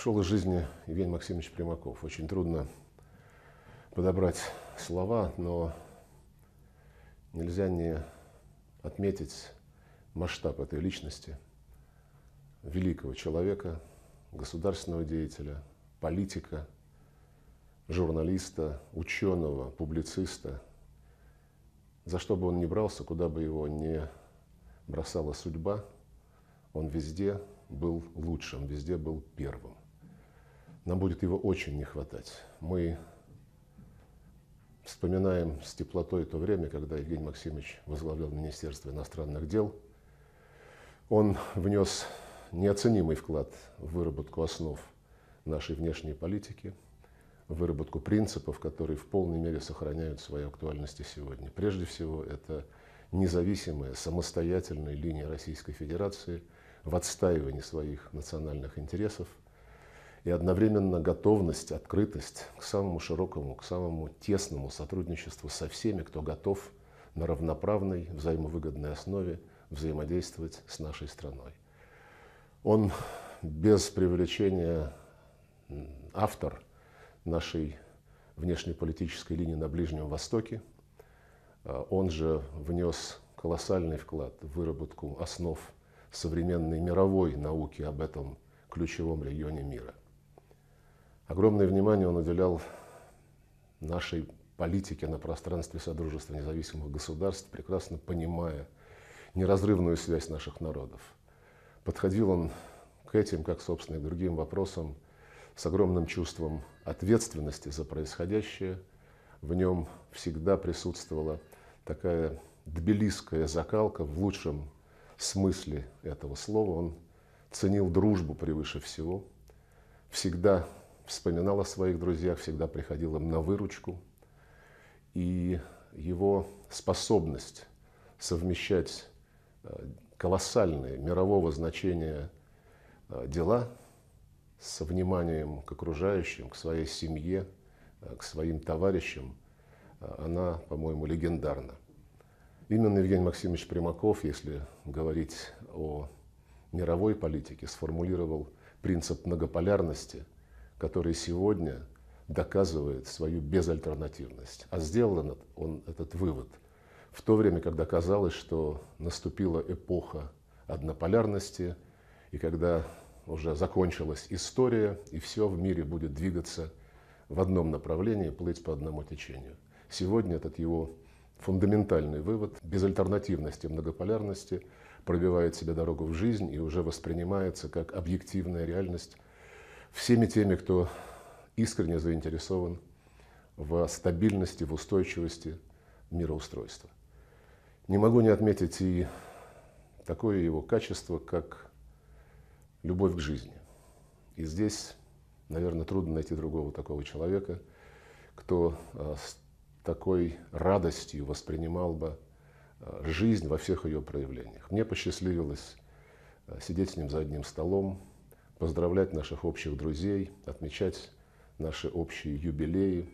ушел из жизни Евгений Максимович Примаков. Очень трудно подобрать слова, но нельзя не отметить масштаб этой личности, великого человека, государственного деятеля, политика, журналиста, ученого, публициста. За что бы он ни брался, куда бы его ни бросала судьба, он везде был лучшим, везде был первым. Нам будет его очень не хватать. Мы вспоминаем с теплотой то время, когда Евгений Максимович возглавлял Министерство иностранных дел. Он внес неоценимый вклад в выработку основ нашей внешней политики, в выработку принципов, которые в полной мере сохраняют свою актуальность и сегодня. Прежде всего, это независимая, самостоятельная линия Российской Федерации в отстаивании своих национальных интересов – и одновременно готовность, открытость к самому широкому, к самому тесному сотрудничеству со всеми, кто готов на равноправной, взаимовыгодной основе взаимодействовать с нашей страной. Он без привлечения автор нашей внешнеполитической линии на Ближнем Востоке. А, он же внес колоссальный вклад в выработку основ современной мировой науки об этом ключевом регионе мира. Огромное внимание он уделял нашей политике на пространстве Содружества независимых государств, прекрасно понимая неразрывную связь наших народов. Подходил он к этим, как, собственно, и другим вопросам, с огромным чувством ответственности за происходящее. В нем всегда присутствовала такая тбилисская закалка в лучшем смысле этого слова. Он ценил дружбу превыше всего, всегда вспоминал о своих друзьях, всегда приходил им на выручку. И его способность совмещать э, колоссальные мирового значения э, дела с вниманием к окружающим, к своей семье, э, к своим товарищам, она, по-моему, легендарна. Именно Евгений Максимович Примаков, если говорить о мировой политике, сформулировал принцип многополярности – который сегодня доказывает свою безальтернативность. А сделал он этот вывод в то время, когда казалось, что наступила эпоха однополярности, и когда уже закончилась история, и все в мире будет двигаться в одном направлении, плыть по одному течению. Сегодня этот его фундаментальный вывод безальтернативности многополярности пробивает себе дорогу в жизнь и уже воспринимается как объективная реальность всеми теми, кто искренне заинтересован в стабильности, в устойчивости мироустройства. Не могу не отметить и такое его качество, как любовь к жизни. И здесь, наверное, трудно найти другого такого человека, кто а, с такой радостью воспринимал бы а, жизнь во всех ее проявлениях. Мне посчастливилось а, сидеть с ним за одним столом, поздравлять наших общих друзей, отмечать наши общие юбилеи,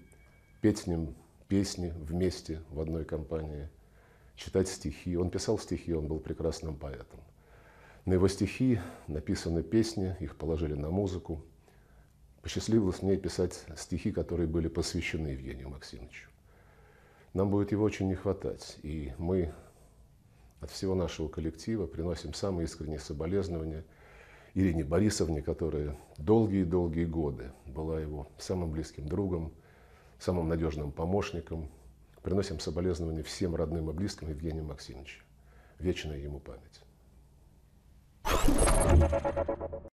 петь с ним песни вместе в одной компании, читать стихи. Он писал стихи, он был прекрасным поэтом. На его стихи написаны песни, их положили на музыку. Посчастливилось мне писать стихи, которые были посвящены Евгению Максимовичу. Нам будет его очень не хватать, и мы от всего нашего коллектива приносим самые искренние соболезнования – Ирине Борисовне, которая долгие-долгие годы была его самым близким другом, самым надежным помощником. Приносим соболезнования всем родным и близким Евгению Максимовичу. Вечная ему память.